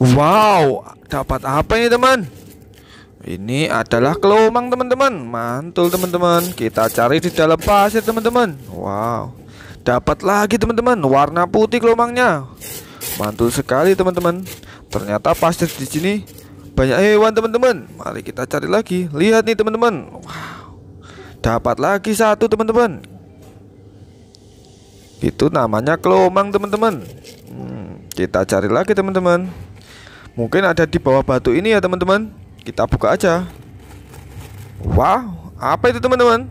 Wow, dapat apa ini teman? Ini adalah kelomang teman-teman Mantul teman-teman Kita cari di dalam pasir teman-teman Wow Dapat lagi teman-teman Warna putih kelomangnya Mantul sekali teman-teman Ternyata pasir di sini banyak hewan eh, teman-teman Mari kita cari lagi Lihat nih teman-teman wow. Dapat lagi satu teman-teman Itu namanya kelomang teman-teman hmm, Kita cari lagi teman-teman Mungkin ada di bawah batu ini ya teman-teman Kita buka aja Wow apa itu teman-teman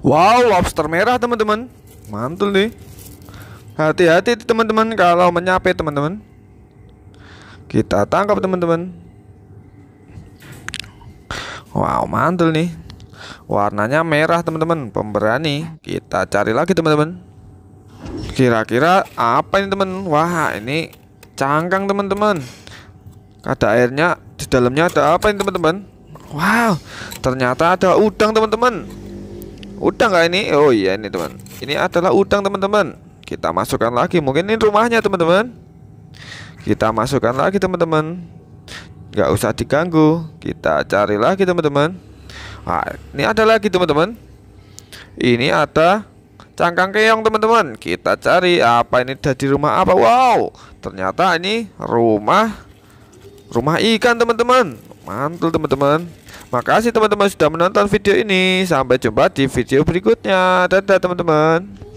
Wow lobster merah teman-teman Mantul nih Hati-hati teman-teman kalau menyapai teman-teman kita tangkap teman-teman. Wow, mantul nih. Warnanya merah teman-teman, pemberani. Kita cari lagi teman-teman. Kira-kira apa ini teman? Wah, ini cangkang teman-teman. Ada airnya, di dalamnya ada apa ini teman-teman? Wow, ternyata ada udang teman-teman. Udang gak ini? Oh iya ini teman. Ini adalah udang teman-teman. Kita masukkan lagi. Mungkin ini rumahnya teman-teman. Kita masukkan lagi teman-teman nggak usah diganggu Kita cari lagi teman-teman nah, Ini ada lagi teman-teman Ini ada Cangkang keong teman-teman Kita cari apa ini dari rumah apa Wow ternyata ini rumah Rumah ikan teman-teman Mantul teman-teman Makasih teman-teman sudah menonton video ini Sampai jumpa di video berikutnya Dadah teman-teman